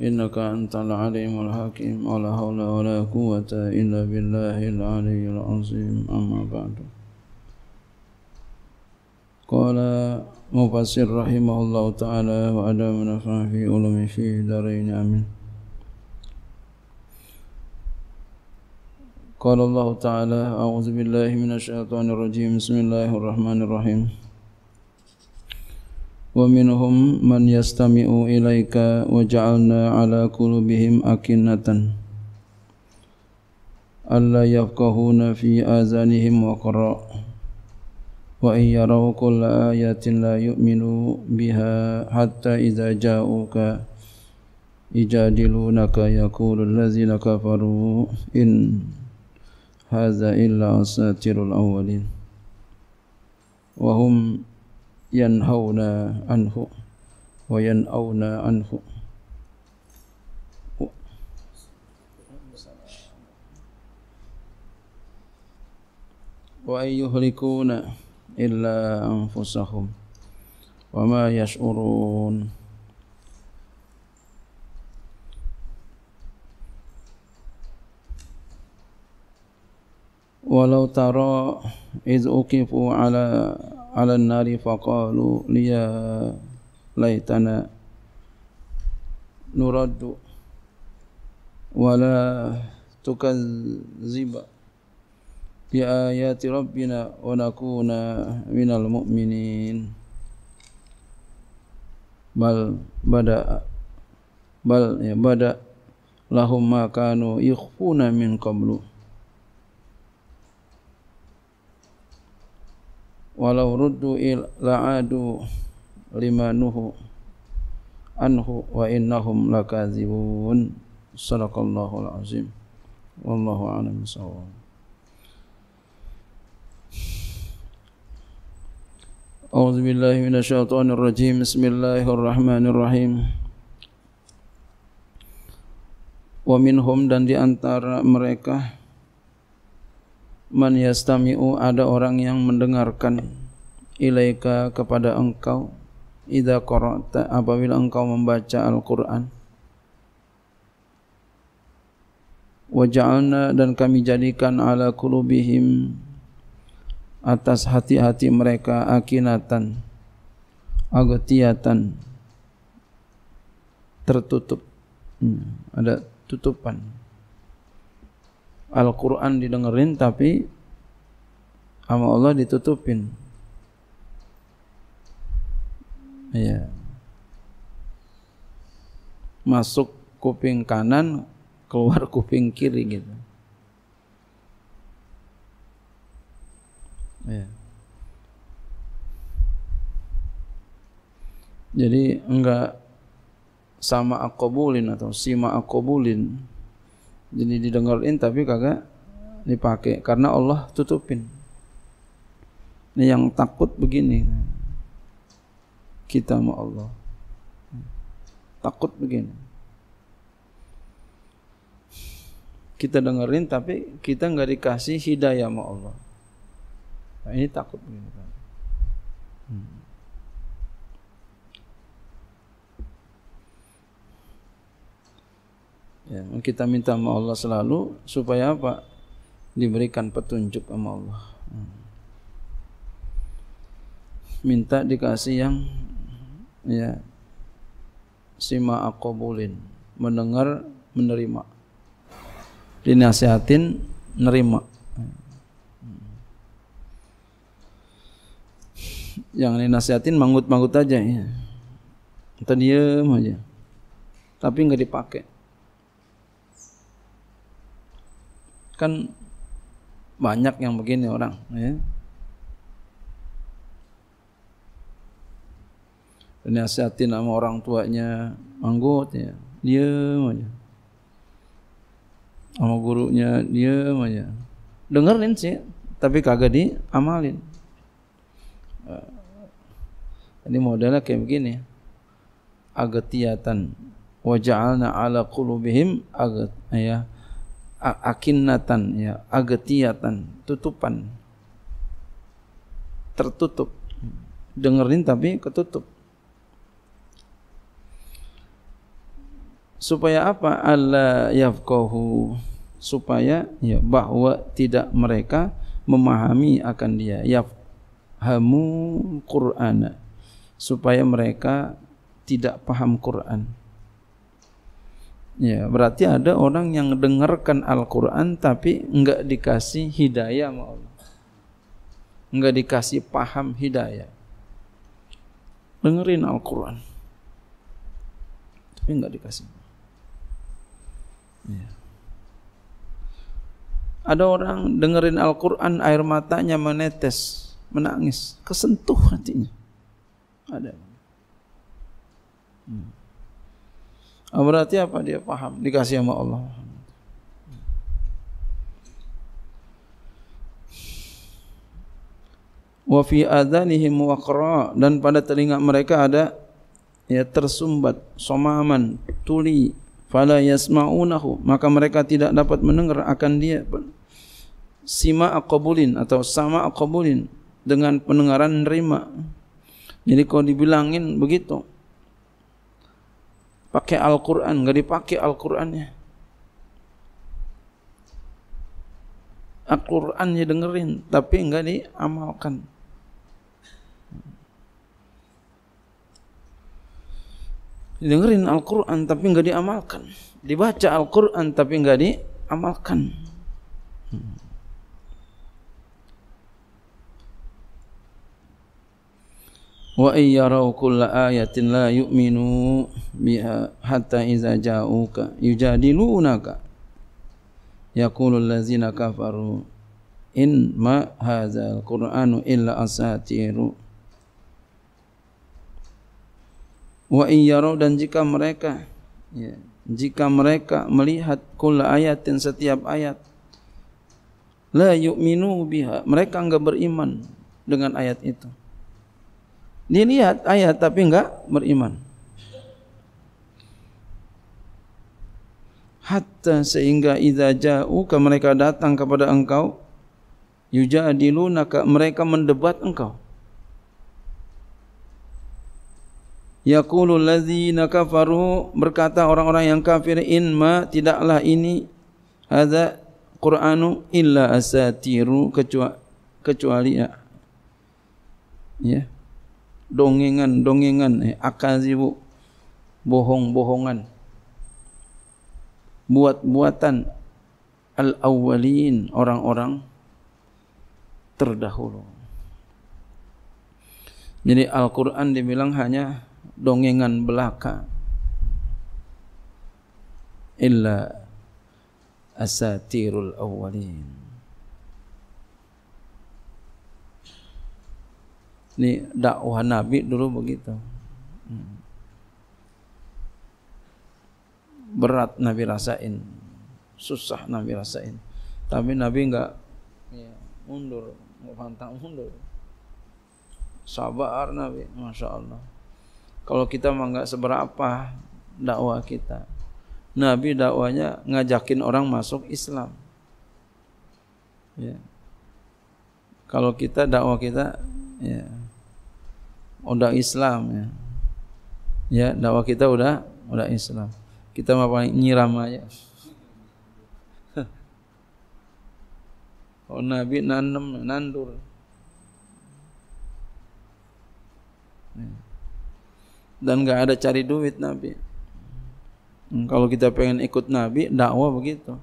إنك أنت العليم الحكيم ولا حول ولا قوة إلا بالله العلي العظيم أما بعد قال مفسر رحمه الله تعالى وأدام نفع في علم في دارين آمين قال الله تعالى أعوذ بالله من الشيطان الرجيم بسم الله الرحمن الرحيم ومنهم من يستمع إليك وجعلنا على قلوبهم أكنة ألا يفقهون في آذانهم وقراء وإن يروا كل آية لا يؤمنوا بها حتى إذا جاءوك يجادلونك يقول الذين كفروا إن هذا إلا أساطير الأولين وهم ينهون عنه وينأون عنه وأن يهلكون إلا أنفسهم وما يشعرون ولو ترى إذ أكفوا على على النار فقالوا لي ليتنا نرد ولا تكذب بآيات ربنا ونكون من المؤمنين بل بدأ بل بدأ لهم ma kanu yakhfuna min qablu walau ruddu il la'adu lima nuhu anhu wa innahum lakazibun sallallahu alazim wallahu alim sawab أعوذ بالله من الشيطان الرجيم بسم الله الرحمن الرحيم ومنهم dan di antara mereka man yastami'u ada orang yang mendengarkan ilaika kepada engkau idza qara'ta apabila engkau membaca Al-Qur'an waja'alna dan kami jadikan ala qulubihim atas hati-hati mereka akinatan agotiatan tertutup hmm, ada tutupan Al-Quran didengerin tapi sama Allah ditutupin. ya Masuk kuping kanan, keluar kuping kiri gitu. Ya. Jadi enggak sama akobulin atau sima akobulin jadi didengarin tapi kagak dipakai karena Allah tutupin ini yang takut begini kita sama Allah takut begini kita dengerin tapi kita nggak dikasih hidayah sama Allah nah, ini takut begini hmm. Ya, kita minta sama Allah selalu supaya apa? Diberikan petunjuk sama Allah. Hmm. Minta dikasih yang ya sima akobulin mendengar menerima dinasihatin nerima yang dinasihatin mangut-mangut aja ya atau diem aja tapi nggak dipakai kan banyak yang begini orang ya. dinasihatin sama orang tuanya anggotnya, ya diam aja sama gurunya diam aja dengerin sih tapi kagak diamalin eh, ini modelnya kayak begini agatiatan waja'alna ala qulubihim agat ya Akinatan, ya agetiatan tutupan tertutup dengerin tapi ketutup supaya apa Allah yafqahu supaya ya bahwa tidak mereka memahami akan dia yafhamu Quran, supaya mereka tidak paham Quran Ya, berarti ada orang yang dengarkan Al-Quran tapi enggak dikasih hidayah sama Allah. Enggak dikasih paham hidayah. Dengerin Al-Quran. Tapi enggak dikasih. Ya. Ada orang dengerin Al-Quran air matanya menetes, menangis, kesentuh hatinya. Ada. Hmm. Ah, berarti apa dia paham dikasih sama Allah. Wa fi adanihim waqra dan pada telinga mereka ada ya tersumbat somaman tuli fala yasmaunahu maka mereka tidak dapat mendengar akan dia sima aqbulin atau sama aqbulin dengan pendengaran nerima jadi kalau dibilangin begitu pakai Al-Quran, nggak dipakai Al-Qurannya. Al-Qurannya dengerin, tapi nggak diamalkan. Dengerin Al-Quran tapi nggak diamalkan. Dibaca Al-Quran tapi nggak diamalkan. wa yaraw kulla ayatin la yu'minu biha hatta iza ja'uka yujadilunaka yaqulu allazina kafaru in ma hadzal qur'anu illa asatiru wa yaraw dan jika mereka ya, jika mereka melihat kulla ayatin setiap ayat la yu'minu biha mereka enggak beriman dengan ayat itu Dia lihat ayat tapi enggak beriman. Hatta sehingga idza ja'uka mereka datang kepada engkau yujadilunaka mereka mendebat engkau. Yaqulu allazina kafaru berkata orang-orang yang kafir in ma tidaklah ini hadza Quranu illa asatiru kecuali kecuali ya. ya dongengan-dongengan eh, akal sibuk bohong-bohongan buat-buatan al awalin orang-orang terdahulu jadi Al-Quran dibilang hanya dongengan belaka illa asatirul awalin. ni dakwah Nabi dulu begitu. Hmm. Berat Nabi rasain, susah Nabi rasain. Tapi Nabi enggak ya, mundur, enggak pantang mundur. Sabar Nabi, masya Allah. Kalau kita mah enggak seberapa dakwah kita. Nabi dakwahnya ngajakin orang masuk Islam. Ya. Kalau kita dakwah kita, ya. Yeah. udah Islam ya. Ya, dakwah kita udah udah Islam. Kita mah paling nyiram aja. Oh Nabi nanem nandur. Ya. Dan nggak ada cari duit Nabi. Hmm, kalau kita pengen ikut Nabi, dakwah begitu.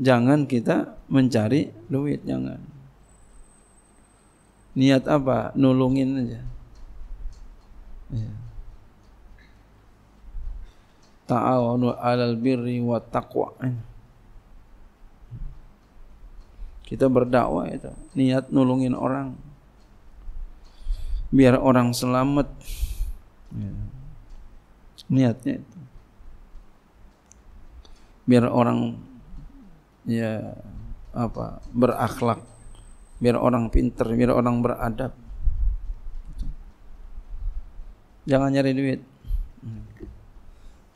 Jangan kita mencari duit, jangan. Niat apa? Nulungin aja. Iya. Ta'awanu alal birri wa taqwa. Kita berdakwah itu, niat nulungin orang biar orang selamat. Iya. Niatnya itu. Biar orang ya apa berakhlak biar orang pinter biar orang beradab Jangan nyari duit.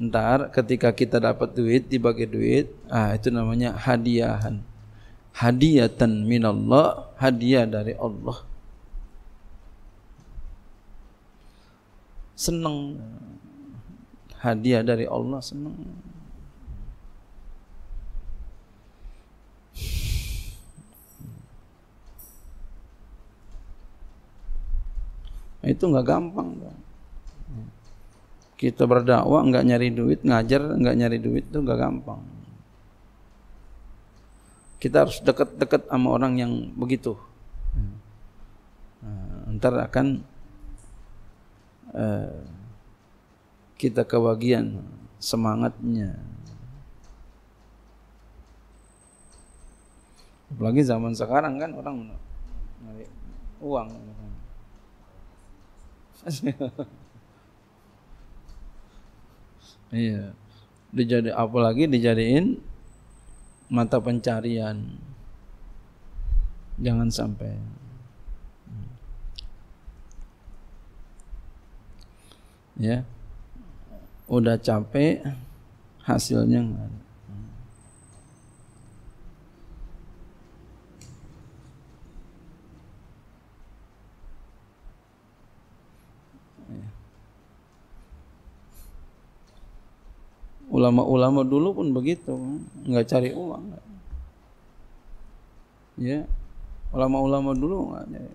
Ntar ketika kita dapat duit, dibagi duit, ah itu namanya hadiahan. Hadiatan minallah, hadiah dari Allah. Senang hadiah dari Allah senang. Itu nggak gampang, Bang kita berdakwah nggak nyari duit, ngajar nggak nyari duit itu nggak gampang. Kita harus dekat-dekat sama orang yang begitu. Nah, ntar akan uh, kita kebagian semangatnya. Apalagi zaman sekarang kan orang nyari uang. Iya. Dijadi apalagi dijadiin mata pencarian. Jangan sampai. Ya. Udah capek hasilnya enggak Ulama-ulama dulu pun begitu, nggak cari uang. Ya, ulama-ulama dulu nggak cari.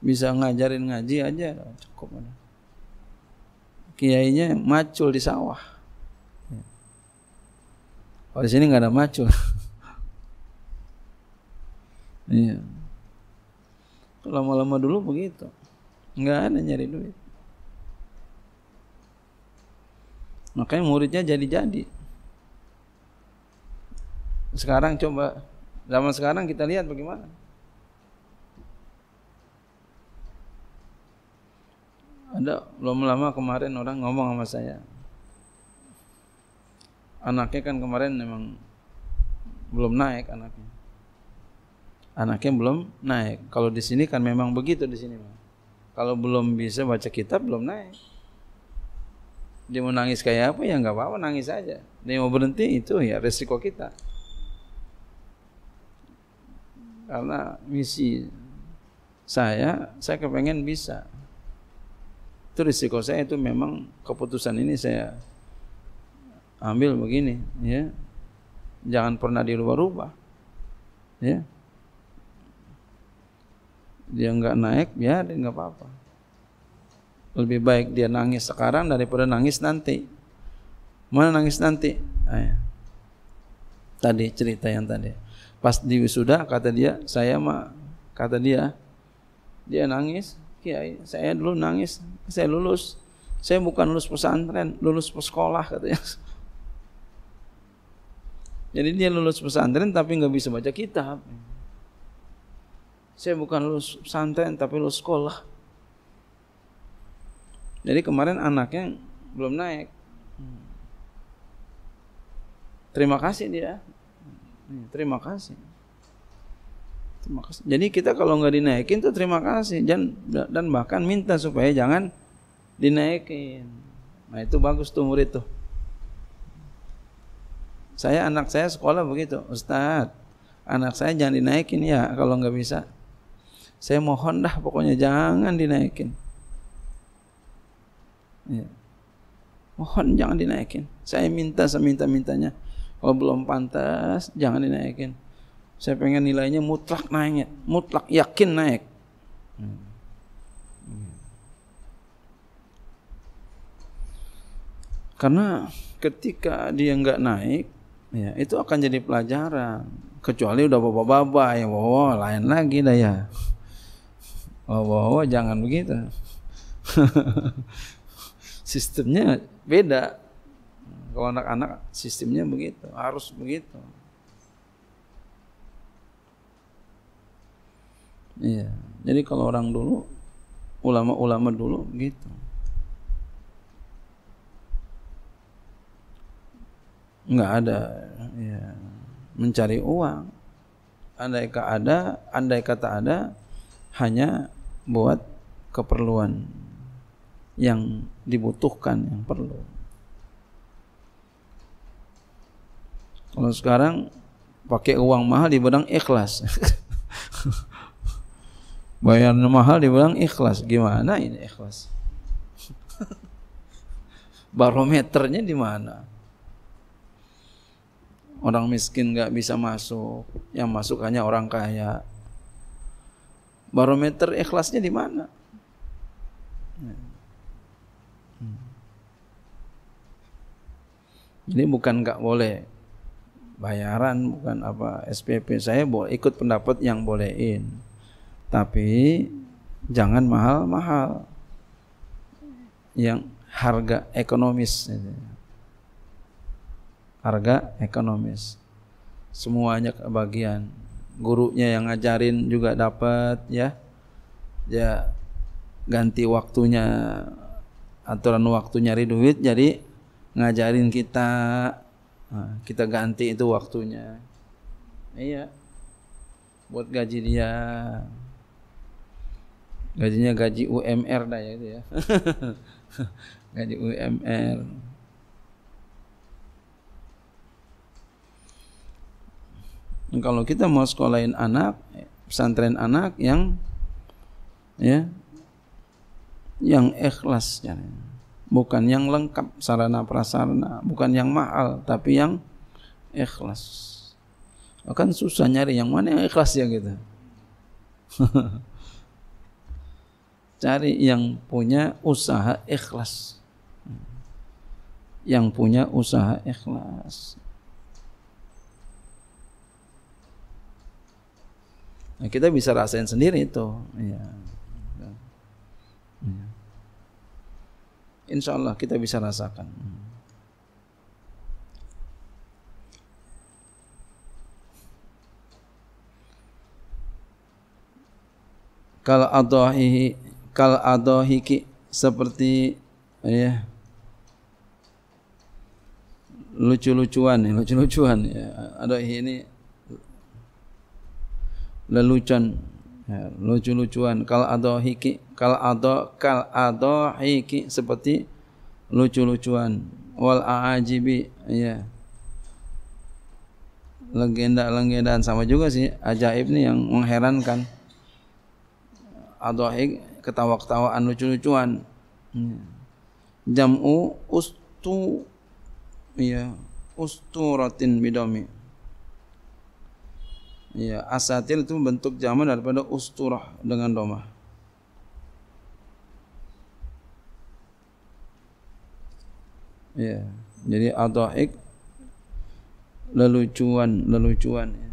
Bisa ngajarin ngaji aja cukup. Kiainya macul di sawah. Kalau di sini nggak ada macul. Iya. Lama-lama dulu begitu. Nggak ada nyari duit. Makanya muridnya jadi-jadi. Sekarang coba zaman sekarang kita lihat bagaimana. Ada belum lama kemarin orang ngomong sama saya. Anaknya kan kemarin memang belum naik anaknya. Anaknya belum naik. Kalau di sini kan memang begitu di sini. Kalau belum bisa baca kitab belum naik dia mau nangis kayak apa ya nggak apa-apa nangis aja dia mau berhenti itu ya resiko kita karena misi saya saya kepengen bisa itu risiko saya itu memang keputusan ini saya ambil begini ya jangan pernah dirubah-rubah ya dia nggak naik ya dia nggak apa-apa lebih baik dia nangis sekarang daripada nangis nanti. Mana nangis nanti? Ayah. Ya. Tadi cerita yang tadi. Pas di wisuda kata dia, saya mah kata dia, dia nangis, kiai, saya dulu nangis, saya lulus. Saya bukan lulus pesantren, lulus sekolah katanya. Jadi dia lulus pesantren tapi nggak bisa baca kitab. Saya bukan lulus pesantren tapi lulus sekolah. Jadi kemarin anaknya belum naik. Terima kasih dia. Iya, terima kasih. Terima kasih. Jadi kita kalau nggak dinaikin tuh terima kasih dan dan bahkan minta supaya jangan dinaikin. Nah itu bagus tuh murid tuh. Saya anak saya sekolah begitu, Ustaz. Anak saya jangan dinaikin ya kalau nggak bisa. Saya mohon dah pokoknya jangan dinaikin. Ya. Mohon jangan dinaikin. Saya minta seminta-mintanya. Kalau belum pantas, jangan dinaikin. Saya pengen nilainya mutlak naik, mutlak yakin naik. Hmm. Iya. Karena ketika dia nggak naik, ya itu akan jadi pelajaran. Kecuali udah ya, bawa-bawa ya bawa lain lagi dah ya. wow, bawa jangan begitu. sistemnya beda. Kalau anak-anak sistemnya begitu, harus begitu. Iya. Jadi kalau orang dulu ulama-ulama dulu gitu. Enggak ada ya mencari uang. Andai kata ada, andai kata ada hanya buat keperluan yang dibutuhkan, yang perlu. Kalau sekarang pakai uang mahal dibilang ikhlas. Bayarnya mahal dibilang ikhlas. Gimana ini ikhlas? Barometernya di mana? Orang miskin nggak bisa masuk, yang masuk hanya orang kaya. Barometer ikhlasnya di mana? Ini bukan nggak boleh bayaran, bukan apa SPP. Saya boleh ikut pendapat yang bolehin, tapi jangan mahal-mahal yang harga ekonomis. Harga ekonomis, semuanya kebagian. Gurunya yang ngajarin juga dapat ya, ya ganti waktunya aturan waktu nyari duit jadi ngajarin kita nah, kita ganti itu waktunya iya buat gaji dia gajinya gaji UMR dah ya itu ya gaji UMR kalau kita mau sekolahin anak pesantren anak yang ya yang ikhlas caranya bukan yang lengkap sarana prasarana, bukan yang mahal, tapi yang ikhlas. Akan susah nyari yang mana yang ikhlas ya gitu. Cari yang punya usaha ikhlas. Yang punya usaha ikhlas. Nah, kita bisa rasain sendiri itu. Ya. ya insya Allah kita bisa rasakan. Kal adohi kal adohiki seperti ya lucu-lucuan ya lucu-lucuan ya adohi ini lelucon ya, lucu-lucuan kal hiki kal ado kal ado hiki seperti lucu-lucuan wal aajibi ya legenda-legendaan sama juga sih ajaib nih yang mengherankan ado hik ketawa-ketawaan lucu-lucuan ya. jamu ustu ya usturatin bidomi Ya, asatir itu bentuk zaman daripada usturah dengan domah. Ya, jadi adaik lelucuan, lelucuan. Ya.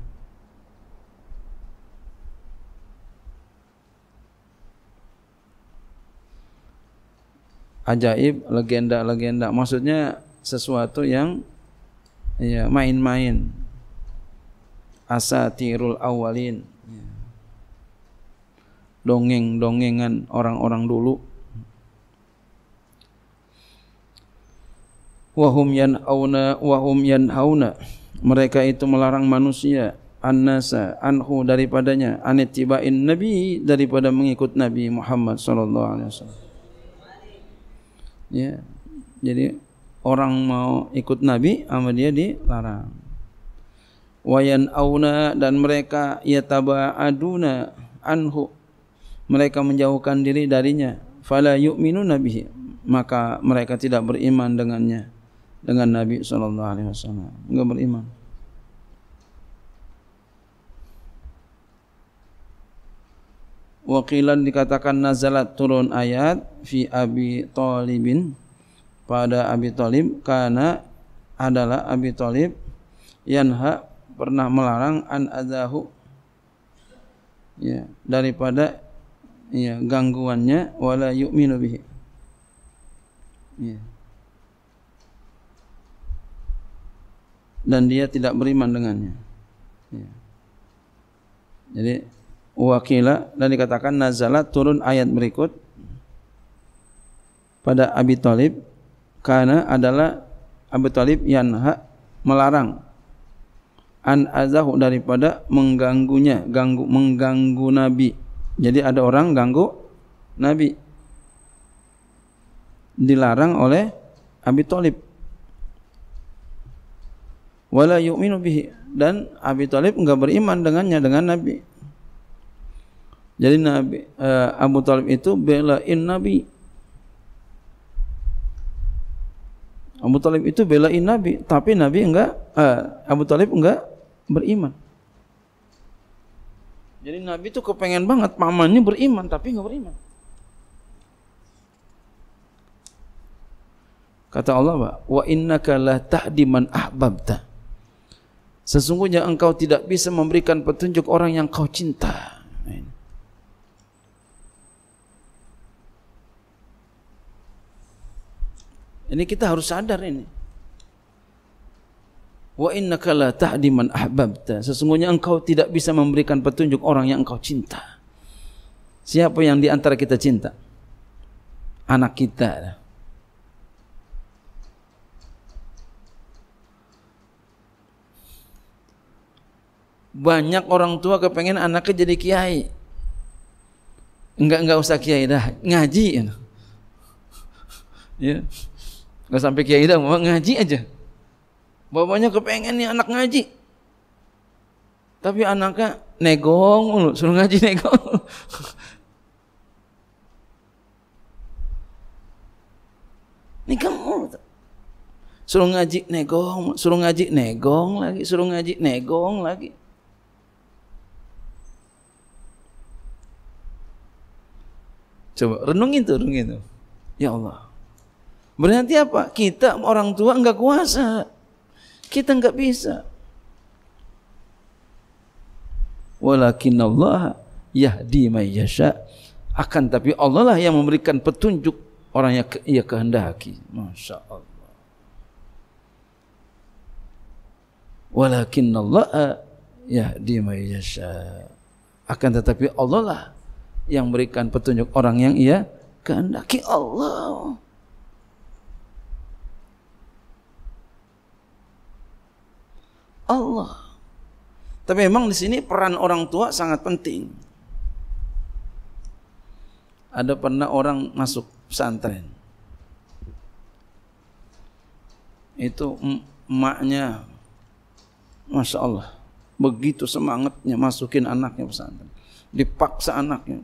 Ajaib, legenda-legenda. Maksudnya sesuatu yang ya main-main asatirul awalin ya. dongeng-dongengan orang-orang dulu wahum yanhauna wahum yanhauna mereka itu melarang manusia annasa anhu daripadanya anittibain nabi daripada mengikut nabi Muhammad sallallahu alaihi wasallam ya jadi orang mau ikut nabi sama dia dilarang wayan auna dan mereka aduna anhu mereka menjauhkan diri darinya fala yu'minuna bihi maka mereka tidak beriman dengannya dengan Nabi sallallahu alaihi wasallam enggak beriman Wakilan dikatakan nazalat turun ayat fi Abi Talibin pada Abi Talib karena adalah Abi Talib yanha pernah melarang an azahu ya daripada ya gangguannya wala yu'minu bihi ya dan dia tidak beriman dengannya ya jadi wakila dan dikatakan nazalat turun ayat berikut pada Abi Talib karena adalah Abi Talib yang melarang an azahu daripada mengganggunya ganggu mengganggu nabi jadi ada orang ganggu nabi dilarang oleh Abi Thalib wala yu'minu bihi dan Abi Thalib enggak beriman dengannya dengan nabi jadi nabi uh, Abu Thalib itu belain nabi Abu Talib itu belain Nabi, tapi Nabi enggak, uh, eh, Abu Talib enggak beriman. Jadi Nabi tuh kepengen banget pamannya beriman tapi nggak beriman. Kata Allah, wa inna la tahdiman ahbabta. Sesungguhnya engkau tidak bisa memberikan petunjuk orang yang kau cinta. Ini kita harus sadar ini. Wa innaka la tahdi man ahbabta. Sesungguhnya engkau tidak bisa memberikan petunjuk orang yang engkau cinta. Siapa yang di antara kita cinta? Anak kita. Banyak orang tua kepengen anaknya jadi kiai. Enggak enggak usah kiai dah, ngaji. Ya. Enggak sampai kiai dah, mau ngaji aja. Bapaknya kepengen nih anak ngaji. Tapi anaknya negong mulu, suruh ngaji negong. Ini kamu Suruh ngaji negong, suruh ngaji negong lagi, suruh ngaji negong lagi. Coba renungin tuh, renungin tuh. Ya Allah. Berarti apa? Kita orang tua nggak kuasa. Kita enggak bisa. Walakin Allah yahdi may yasha. Akan tapi Allah lah yang memberikan petunjuk orang yang ia kehendaki. Masya Allah. Walakin Allah yahdi may yasha. Akan tetapi Allah lah yang memberikan petunjuk orang yang ia kehendaki Allah. Allah. Tapi memang di sini peran orang tua sangat penting. Ada pernah orang masuk pesantren. Itu emaknya Masya Allah Begitu semangatnya masukin anaknya pesantren Dipaksa anaknya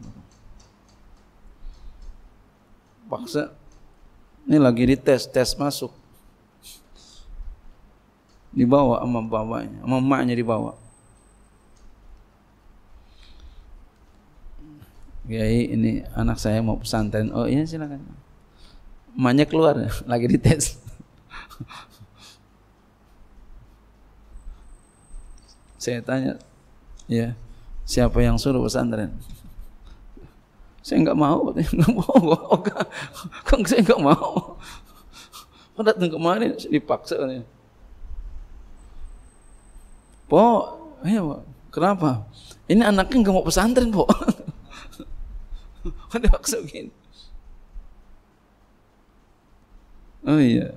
Paksa Ini lagi dites, tes masuk dibawa sama bapaknya, sama emaknya dibawa. Kiai ini anak saya mau pesantren. Oh iya silakan. Emaknya keluar lagi dites. saya tanya, ya siapa yang suruh pesantren? Saya nggak mau, nggak mau, kok saya nggak mau. Kok datang kemarin dipaksa nih. Po, ayo, iya, po. Kenapa? Ini anaknya nggak mau pesantren po. Ada maksud gini. Oh iya.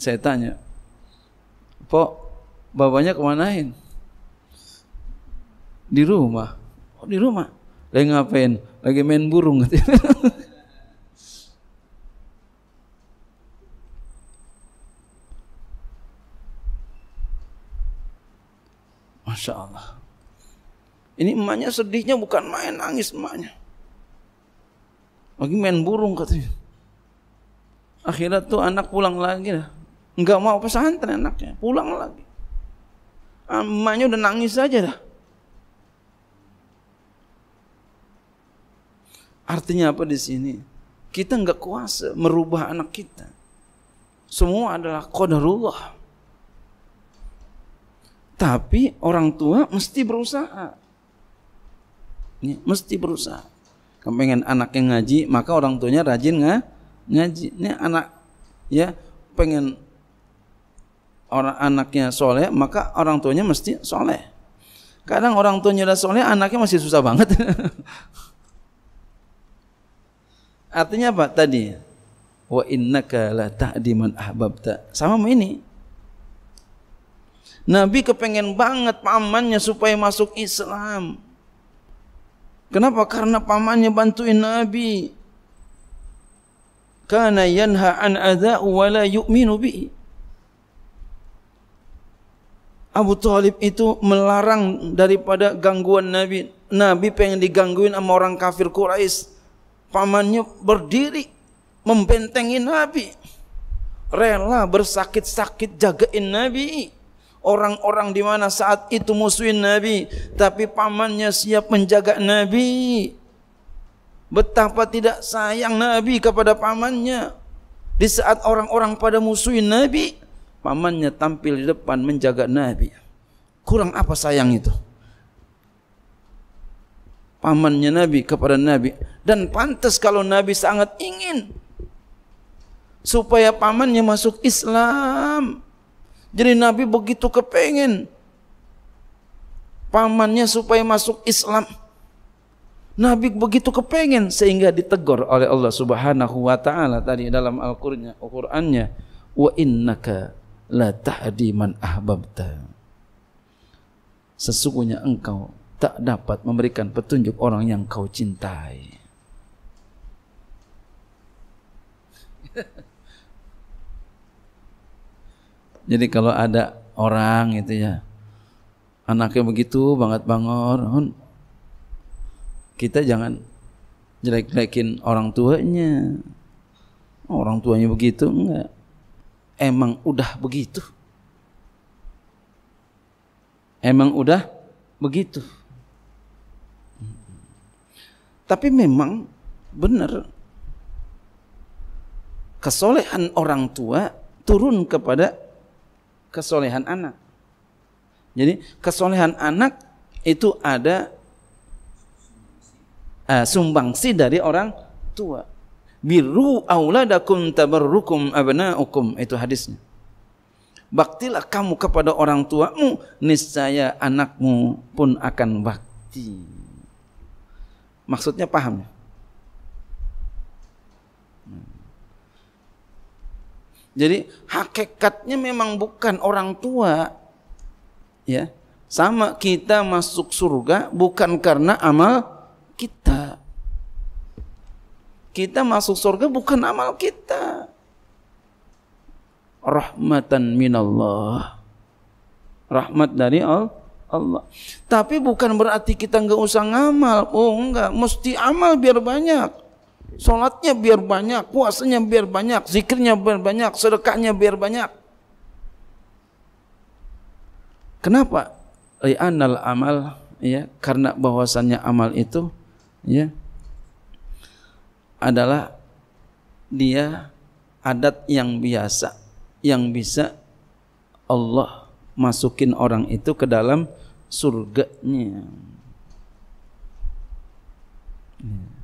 Saya tanya, po, bapaknya kemanain? Di rumah. Oh, di rumah. Lagi ngapain? Lagi main burung katanya. Ini emaknya sedihnya bukan main nangis emaknya. Lagi main burung katanya. Akhirnya tuh anak pulang lagi dah. Enggak mau pesantren anaknya, pulang lagi. Ah, emaknya udah nangis aja dah. Artinya apa di sini? Kita nggak kuasa merubah anak kita. Semua adalah qadarullah. Tapi orang tua mesti berusaha ya, mesti berusaha Kepengen anak yang ngaji maka orang tuanya rajin nggak ngaji ini anak ya pengen orang anaknya soleh maka orang tuanya mesti soleh kadang orang tuanya udah soleh anaknya masih susah banget artinya apa tadi wa innaka la diman ahbabta sama ini Nabi kepengen banget pamannya supaya masuk Islam Kenapa? Karena pamannya bantuin Nabi. Karena yanha an adha'u wa la yu'minu bi'i. Abu Talib itu melarang daripada gangguan Nabi. Nabi pengen digangguin sama orang kafir Quraisy. Pamannya berdiri membentengin Nabi. Rela bersakit-sakit jagain Nabi orang-orang di mana saat itu musuhin Nabi, tapi pamannya siap menjaga Nabi. Betapa tidak sayang Nabi kepada pamannya. Di saat orang-orang pada musuhin Nabi, pamannya tampil di depan menjaga Nabi. Kurang apa sayang itu? Pamannya Nabi kepada Nabi. Dan pantas kalau Nabi sangat ingin supaya pamannya masuk Islam. Jadi Nabi begitu kepengen pamannya supaya masuk Islam. Nabi begitu kepengen sehingga ditegur oleh Allah Subhanahu wa taala tadi dalam Al-Qur'annya, Qur'annya, "Wa innaka la tahdi man ahbabta." Sesungguhnya engkau tak dapat memberikan petunjuk orang yang kau cintai. Jadi kalau ada orang gitu ya, anaknya begitu banget bangor, kita jangan jelek-jelekin orang tuanya. Orang tuanya begitu enggak. Emang udah begitu. Emang udah begitu. Tapi memang benar kesolehan orang tua turun kepada kesolehan anak. Jadi kesolehan anak itu ada uh, sumbangsi dari orang tua. Biru auladakum tabarrukum abna'ukum itu hadisnya. Baktilah kamu kepada orang tuamu, niscaya anakmu pun akan bakti. Maksudnya paham ya? Jadi hakikatnya memang bukan orang tua. Ya. Sama kita masuk surga bukan karena amal kita. Kita masuk surga bukan amal kita. Rahmatan minallah. Rahmat dari Allah. Tapi bukan berarti kita nggak usah ngamal. Oh enggak, mesti amal biar banyak Sholatnya biar banyak, puasanya biar banyak, zikirnya biar banyak, sedekahnya biar banyak. Kenapa? Li'anal amal ya karena bahwasannya amal itu ya adalah dia adat yang biasa yang bisa Allah masukin orang itu ke dalam surganya. Hmm.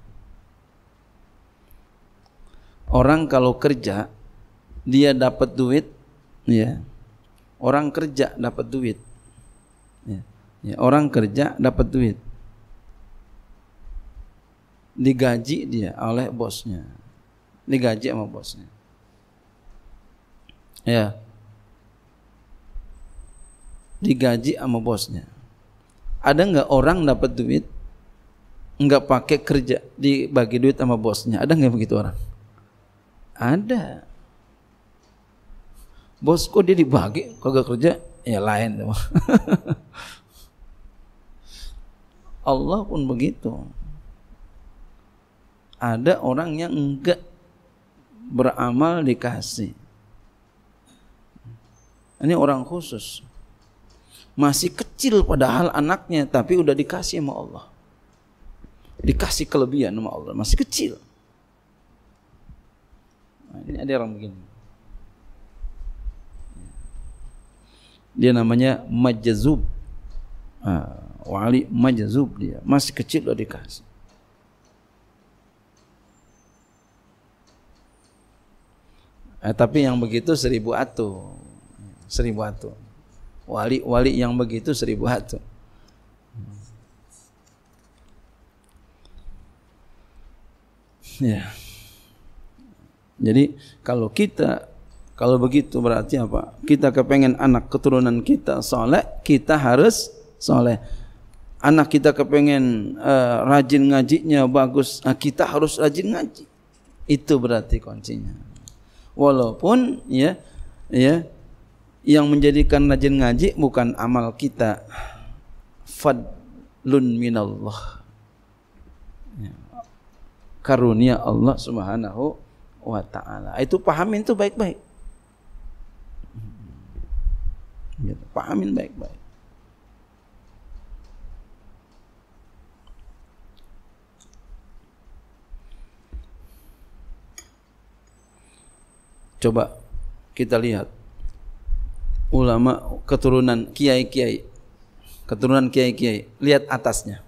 Orang kalau kerja dia dapat duit, ya. Orang kerja dapat duit. Ya. ya orang kerja dapat duit. Digaji dia oleh bosnya. Digaji sama bosnya. Ya. Digaji sama bosnya. Ada nggak orang dapat duit nggak pakai kerja dibagi duit sama bosnya? Ada nggak begitu orang? Ada. Bosku dia dibagi, kagak kerja, ya lain. Allah pun begitu. Ada orang yang enggak beramal dikasih. Ini orang khusus. Masih kecil padahal anaknya tapi udah dikasih sama Allah. Dikasih kelebihan sama Allah, masih kecil. Ini ada orang begini. Dia namanya Majazub. Ah, wali Majazub dia. Masih kecil loh dikasih. Eh, tapi yang begitu seribu atu. Seribu atu. Wali-wali yang begitu seribu atu. Ya. Yeah. Jadi kalau kita kalau begitu berarti apa? Kita kepengen anak keturunan kita soleh, kita harus soleh. Anak kita kepengen uh, rajin ngajinya bagus, nah, kita harus rajin ngaji. Itu berarti kuncinya. Walaupun ya ya yang menjadikan rajin ngaji bukan amal kita. Fadlun minallah. Ya. Karunia Allah Subhanahu wa taala. Itu pahamin itu baik-baik. Ya, pahamin baik-baik. Coba kita lihat ulama keturunan kiai-kiai keturunan kiai-kiai lihat atasnya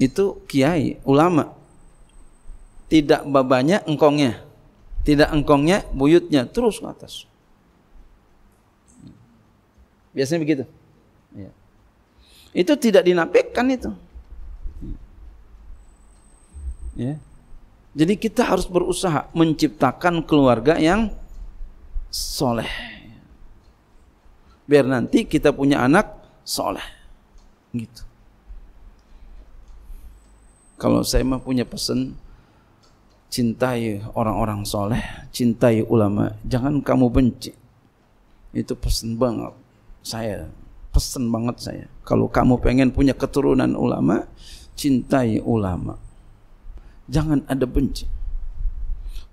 itu kiai ulama tidak babanya engkongnya tidak engkongnya buyutnya terus ke atas biasanya begitu ya. itu tidak dinapikan itu ya. jadi kita harus berusaha menciptakan keluarga yang soleh biar nanti kita punya anak soleh gitu kalau saya mah punya pesan cintai orang-orang soleh, cintai ulama, jangan kamu benci. Itu pesen banget saya, pesen banget saya. Kalau kamu pengen punya keturunan ulama, cintai ulama. Jangan ada benci.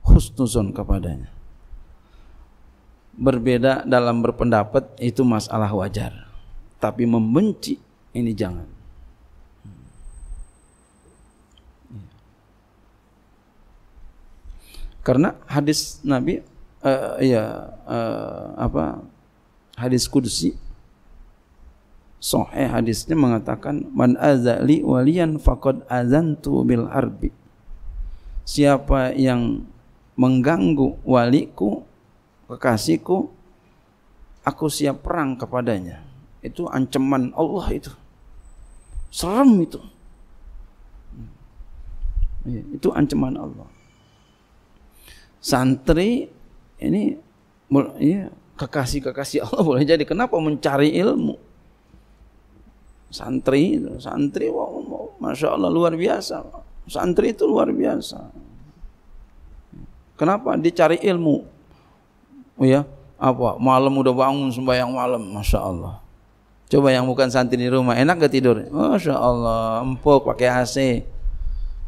Khusnuzon kepadanya. Berbeda dalam berpendapat itu masalah wajar. Tapi membenci ini jangan Karena hadis Nabi uh, ya uh, apa hadis kudusi sahih hadisnya mengatakan man azali walian faqad azantu bil arbi siapa yang mengganggu waliku kekasihku aku siap perang kepadanya itu ancaman Allah itu serem itu iya, itu ancaman Allah santri ini ya, kekasih-kekasih Allah boleh jadi kenapa mencari ilmu santri santri wow, wow, masya Allah luar biasa santri itu luar biasa kenapa dicari ilmu oh ya apa malam udah bangun sembahyang malam masya Allah coba yang bukan santri di rumah enak gak tidur masya Allah empuk pakai AC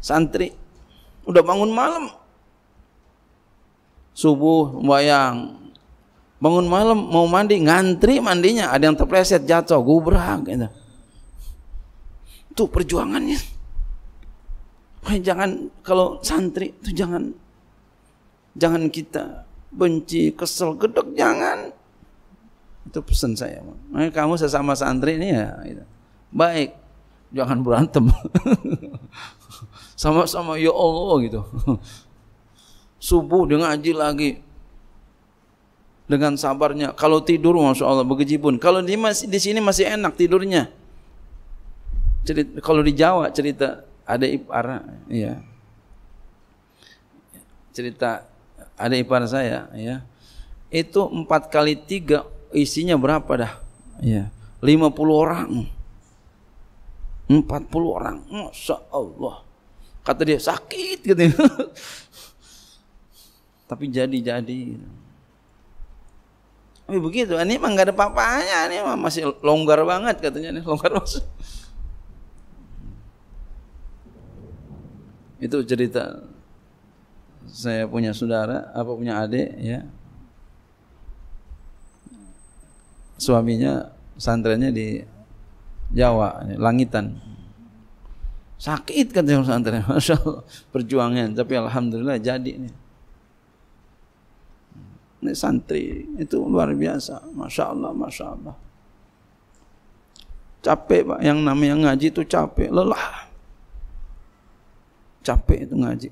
santri udah bangun malam subuh bayang bangun malam mau mandi ngantri mandinya ada yang terpleset jatuh gubrak gitu itu perjuangannya jangan kalau santri itu jangan jangan kita benci kesel gedek jangan itu pesan saya nah, kamu sesama santri ini ya gitu. baik jangan berantem sama-sama ya Allah gitu subuh dia ngaji lagi dengan sabarnya. Kalau tidur, masya Allah, begitu pun Kalau di, mas, di sini masih enak tidurnya. Cerita, kalau di Jawa cerita ada ipar, ya. Cerita ada ipar saya, ya. Itu empat kali tiga isinya berapa dah? Ya, lima puluh orang. empat puluh orang, masya Allah. Kata dia sakit gitu. tapi jadi-jadi tapi begitu ini emang gak ada papanya ini emang masih longgar banget katanya ini longgar masuk itu cerita saya punya saudara apa punya adik ya suaminya santrinya di Jawa langitan sakit katanya santrinya masya Allah perjuangan tapi alhamdulillah jadi nih ini santri itu luar biasa masya Allah masya Allah capek pak yang namanya ngaji itu capek lelah capek itu ngaji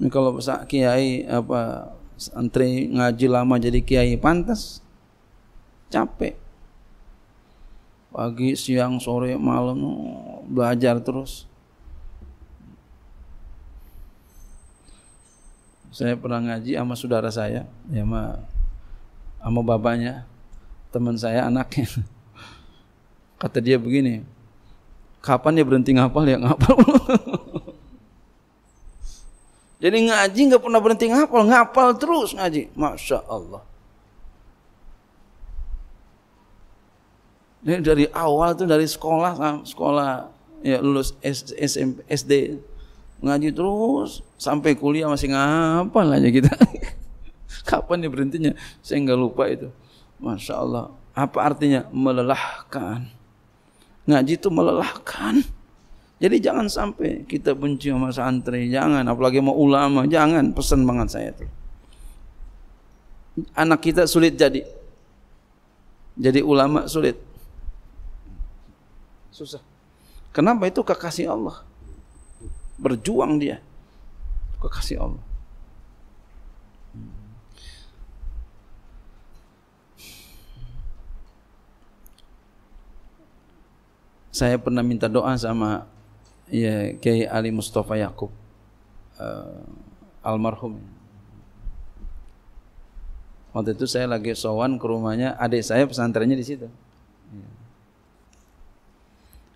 ini kalau pesak kiai apa santri ngaji lama jadi kiai pantas capek pagi siang sore malam oh, belajar terus saya pernah ngaji sama saudara saya ya sama sama bapaknya teman saya anaknya kata dia begini kapan dia berhenti ngapal ya ngapal jadi ngaji nggak pernah berhenti ngapal ngapal terus ngaji masya Allah ini dari awal tuh dari sekolah sekolah ya lulus SMP SD ngaji terus sampai kuliah masih ngapal aja kita kapan nih berhentinya saya nggak lupa itu masya Allah apa artinya melelahkan ngaji itu melelahkan jadi jangan sampai kita benci sama santri jangan apalagi mau ulama jangan pesan banget saya itu anak kita sulit jadi jadi ulama sulit susah kenapa itu kekasih Allah berjuang dia kekasih Allah saya pernah minta doa sama ya Kiai Ali Mustafa Yakub uh, eh, almarhum waktu itu saya lagi sowan ke rumahnya adik saya pesantrennya di situ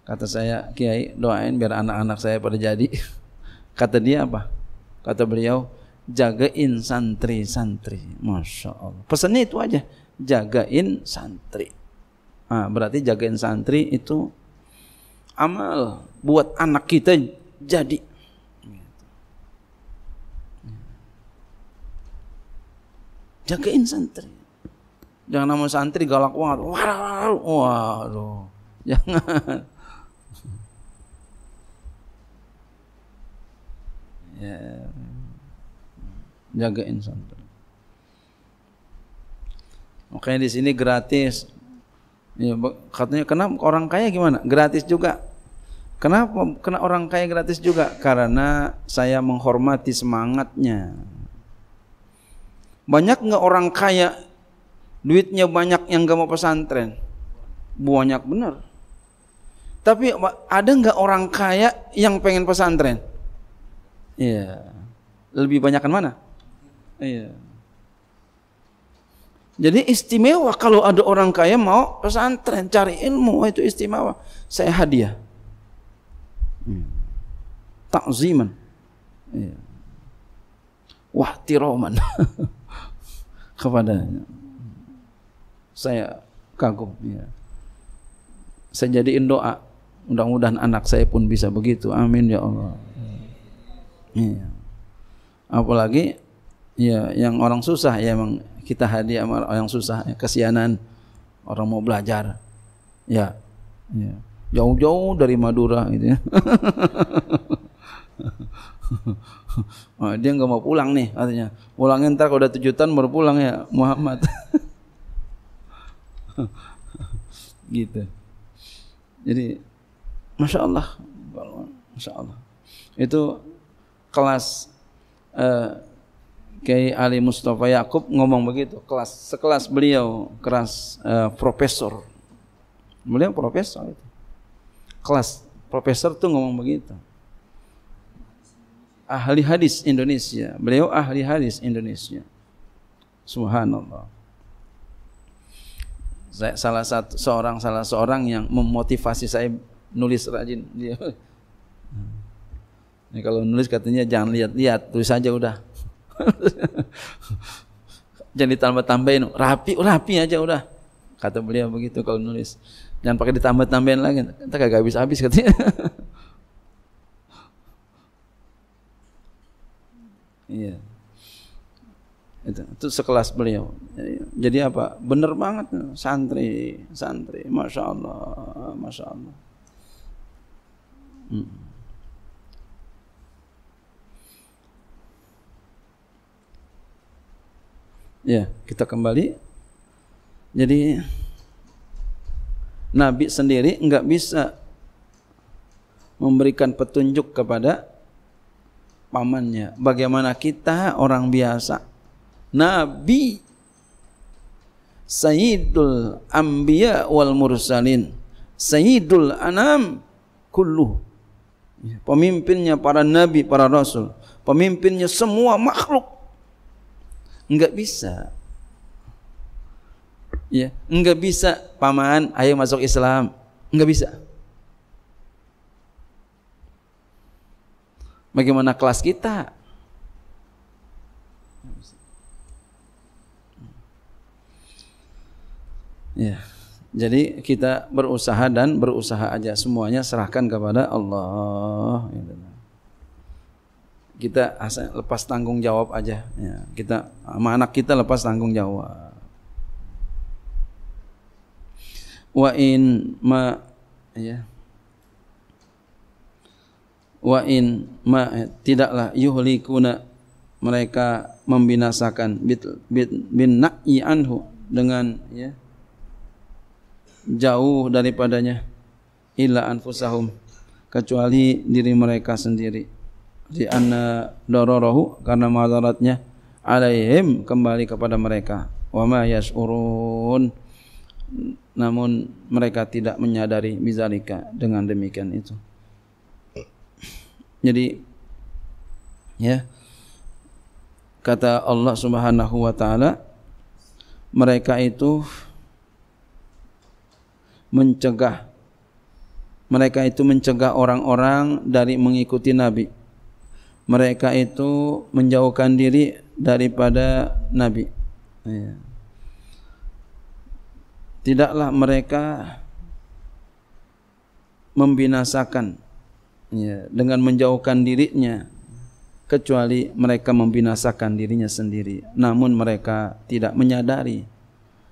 Kata saya, Kiai doain biar anak-anak saya pada jadi. Kata dia apa? Kata beliau, jagain santri-santri. Masya Allah. Pesannya itu aja, jagain santri. Nah, berarti jagain santri itu amal buat anak kita jadi. Jagain santri. Jangan nama santri galak banget. Waduh, waduh. Jangan ya, insan tuh. makanya di sini gratis ya, katanya kenapa orang kaya gimana gratis juga kenapa kena orang kaya gratis juga karena saya menghormati semangatnya banyak nggak orang kaya duitnya banyak yang gak mau pesantren banyak bener tapi ada nggak orang kaya yang pengen pesantren? Iya. Lebih banyakkan mana? Iya. Jadi istimewa kalau ada orang kaya mau pesantren cari ilmu itu istimewa. Saya hadiah. Hmm. Takziman. Iya. Wah tiroman kepadanya. Saya kagum. Ya. Saya jadiin doa Mudah-mudahan anak saya pun bisa begitu. Amin ya Allah. Hmm. Iya. Apalagi ya yang orang susah ya emang kita hadiah sama orang susah ya, kesianan orang mau belajar. Ya. Ya. Jauh-jauh dari Madura gitu ya. Oh, dia nggak mau pulang nih artinya pulang ntar kalau udah tujutan baru pulang ya Muhammad. gitu. Jadi Masya Allah, Masya Allah. Itu kelas uh, Kiai Ali Mustafa Yakub ngomong begitu, kelas sekelas beliau, kelas uh, profesor. Beliau profesor itu. Kelas profesor tuh ngomong begitu. Ahli hadis Indonesia, beliau ahli hadis Indonesia. Subhanallah. Saya, salah satu seorang salah seorang yang memotivasi saya nulis rajin dia. Ini kalau nulis katanya jangan lihat-lihat, tulis aja udah. jangan ditambah-tambahin, rapi, rapi aja udah. Kata beliau begitu kalau nulis. Jangan pakai ditambah-tambahin lagi, entar kagak habis-habis katanya. Iya. Itu, itu sekelas beliau. Jadi, jadi apa? Bener banget santri, santri, masya Allah, masya Allah. Mm. Ya, kita kembali. Jadi Nabi sendiri enggak bisa memberikan petunjuk kepada pamannya. Bagaimana kita orang biasa? Nabi Sayyidul Anbiya wal Mursalin, Sayyidul Anam kulluh. Iya. pemimpinnya para nabi, para rasul, pemimpinnya semua makhluk. Enggak bisa. Ya, enggak bisa paman, ayo masuk Islam. Enggak bisa. Bagaimana kelas kita? Ya. Yeah. Jadi kita berusaha dan berusaha aja semuanya serahkan kepada Allah. Kita lepas tanggung jawab aja. Ya, kita sama anak kita lepas tanggung jawab. Wa in ma ya. Wa in ma ya, tidaklah yuhlikuna mereka membinasakan bin bin anhu dengan ya jauh daripadanya illa anfusahum kecuali diri mereka sendiri di anna dararahu karena madaratnya alaihim kembali kepada mereka wa ma yas'urun namun mereka tidak menyadari bizalika dengan demikian itu jadi ya kata Allah Subhanahu wa taala mereka itu mencegah mereka itu mencegah orang-orang dari mengikuti Nabi. Mereka itu menjauhkan diri daripada Nabi. Iya. Tidaklah mereka membinasakan iya, dengan menjauhkan dirinya kecuali mereka membinasakan dirinya sendiri. Namun mereka tidak menyadari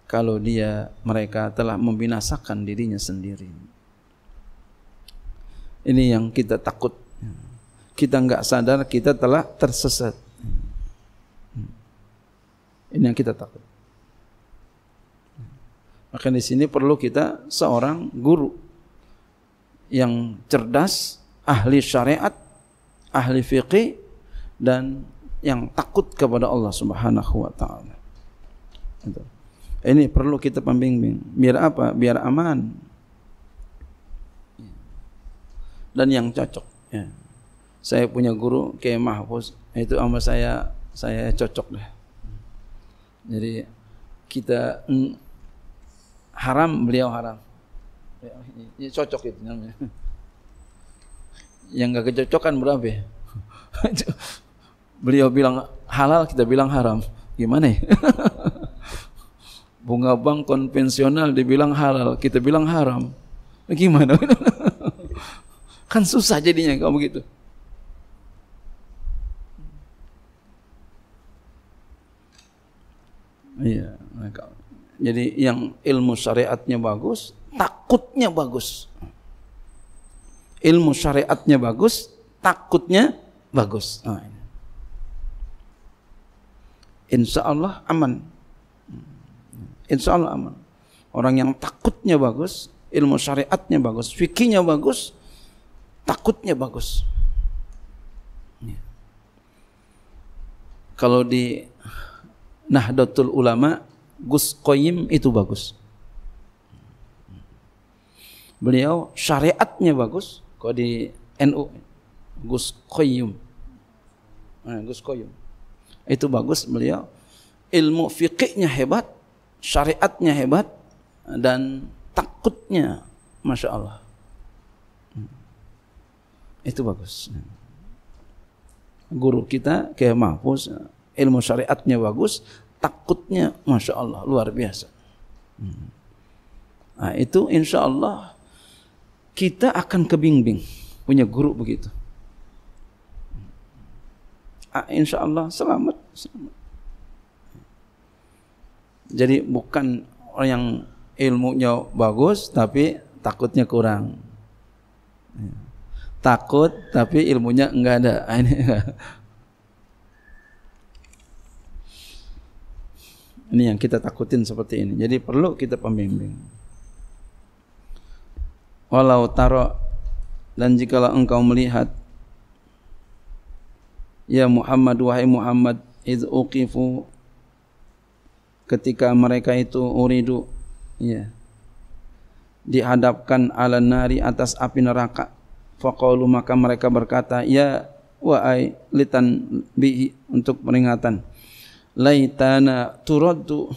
kalau dia mereka telah membinasakan dirinya sendiri. Ini yang kita takut. Kita nggak sadar kita telah tersesat. Ini yang kita takut. Maka di sini perlu kita seorang guru yang cerdas, ahli syariat, ahli fiqih dan yang takut kepada Allah Subhanahu wa taala. Itu. Ini perlu kita pembimbing. Biar apa? Biar aman. Dan yang cocok. Ya. Saya punya guru Kiai Mahfuz. Itu sama saya saya cocok deh. Jadi kita mm, haram beliau haram. Ini cocok itu namanya. Yang gak kecocokan berapa ya? beliau bilang halal kita bilang haram gimana ya bunga bank konvensional dibilang halal, kita bilang haram. Gimana? kan susah jadinya kalau begitu. Iya, jadi yang ilmu syariatnya bagus, takutnya bagus. Ilmu syariatnya bagus, takutnya bagus. Nah, Insya Allah aman. Insya Allah aman. Orang yang takutnya bagus, ilmu syariatnya bagus, fikihnya bagus, takutnya bagus. Ya. Kalau di Nahdlatul Ulama, Gus Koyim itu bagus. Beliau syariatnya bagus, kalau di NU, Gus Koyim Nah, eh, Gus Koyim Itu bagus beliau. Ilmu fikihnya hebat, syariatnya hebat dan takutnya masya Allah hmm. itu bagus guru kita kayak mahfuz ilmu syariatnya bagus takutnya masya Allah luar biasa hmm. nah, itu insya Allah kita akan kebingbing punya guru begitu ah, insya Allah selamat, selamat. Jadi bukan orang yang ilmunya bagus tapi takutnya kurang. Ya. Takut tapi ilmunya enggak ada. Ini yang kita takutin seperti ini. Jadi perlu kita pembimbing. Walau taro dan jikalau engkau melihat Ya Muhammad wahai Muhammad iz uqifu ketika mereka itu uridu ya dihadapkan ala nari atas api neraka faqalu maka mereka berkata ya wa ai litan bi untuk peringatan laitana turaddu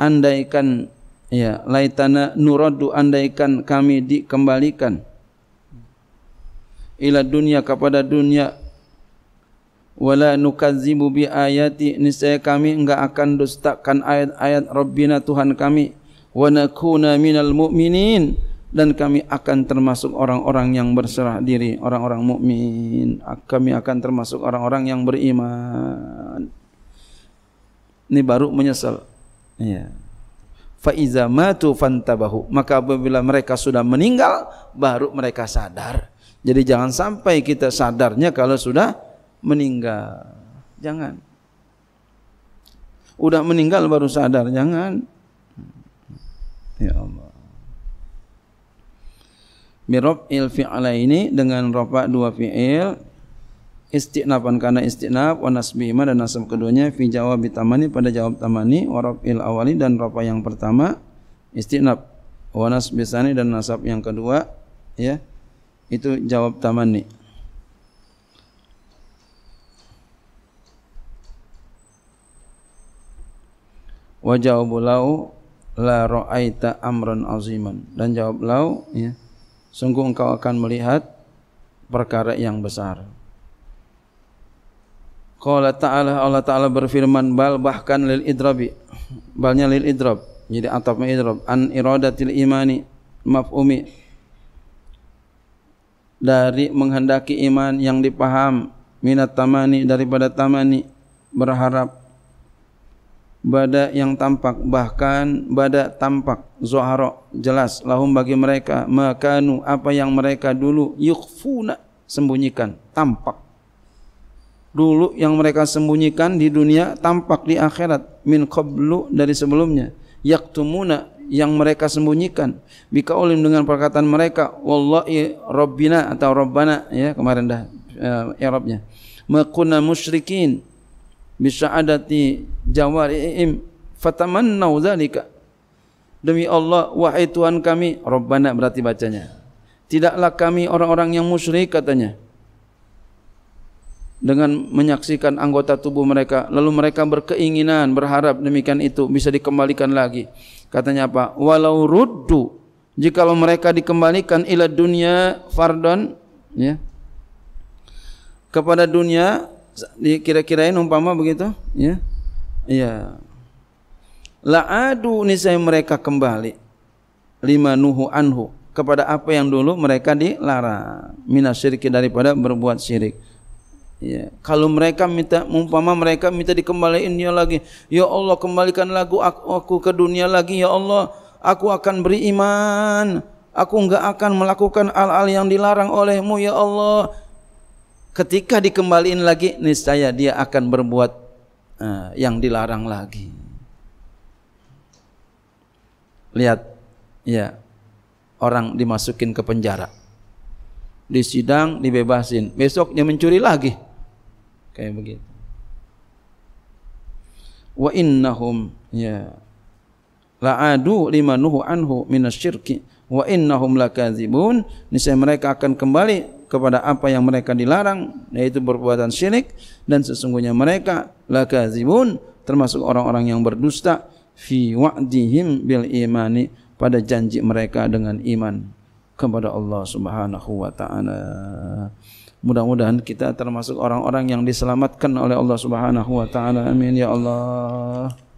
andaikan ya laitana nuraddu andaikan kami dikembalikan ila dunia kepada dunia wala nukazzibu bi ayati niscaya kami enggak akan dustakan ayat-ayat rabbina tuhan kami wa nakuna minal mu'minin dan kami akan termasuk orang-orang yang berserah diri orang-orang mukmin kami akan termasuk orang-orang yang beriman ini baru menyesal ya fa iza matu fantabahu maka apabila mereka sudah meninggal baru mereka sadar jadi jangan sampai kita sadarnya kalau sudah meninggal. Jangan. Udah meninggal baru sadar, jangan. Ya Allah. Mirob il fi'ala ini dengan rofa dua fi'il istiqnafan karena istiqnaf wa ima dan nasab keduanya fi jawab tamani pada jawab tamani wa il awali dan rofa yang pertama istiqnaf wa sani dan nasab yang kedua ya itu jawab tamani wa lau la ra'aita amran aziman dan jawablau ya sungguh engkau akan melihat perkara yang besar Qala ta'ala Allah ta'ala berfirman bal bahkan lil idrabi balnya lil idrab jadi atap idrab an iradatil imani mafumi dari menghendaki iman yang dipaham minat tamani daripada tamani berharap badak yang tampak bahkan badak tampak zuhara jelas lahum bagi mereka makanu apa yang mereka dulu yukhfuna sembunyikan tampak dulu yang mereka sembunyikan di dunia tampak di akhirat min qablu dari sebelumnya yaktumuna yang mereka sembunyikan bikaulim dengan perkataan mereka wallahi rabbina atau rabbana ya kemarin dah ya, Arabnya musrikin musyrikin bisyadati jawari'im fatamannau zalika demi Allah wahai Tuhan kami Rabbana berarti bacanya tidaklah kami orang-orang yang musyrik katanya dengan menyaksikan anggota tubuh mereka lalu mereka berkeinginan berharap demikian itu bisa dikembalikan lagi katanya apa walau ruddu jika mereka dikembalikan ila dunia fardon ya kepada dunia Kira-kirain umpama begitu, ya. Iya. adu saya mereka kembali lima nuhu anhu kepada apa yang dulu mereka dilarang minasyirki daripada berbuat syirik. Ya. Kalau mereka minta, umpama mereka minta dikembalikan dia ya lagi. Ya Allah kembalikan lagu aku, aku ke dunia lagi. Ya Allah aku akan beriman. Aku enggak akan melakukan al-al yang dilarang olehmu ya Allah ketika dikembaliin lagi niscaya dia akan berbuat uh, yang dilarang lagi lihat ya orang dimasukin ke penjara disidang dibebasin besoknya mencuri lagi kayak begitu wa innahum ya la'adu limanuhu anhu minasyirki wa innahum lakazibun niscaya mereka akan kembali kepada apa yang mereka dilarang yaitu perbuatan syirik dan sesungguhnya mereka lakazibun termasuk orang-orang yang berdusta fi wa'dihim bil imani pada janji mereka dengan iman kepada Allah Subhanahu wa taala. Mudah-mudahan kita termasuk orang-orang yang diselamatkan oleh Allah Subhanahu wa taala. Amin ya Allah.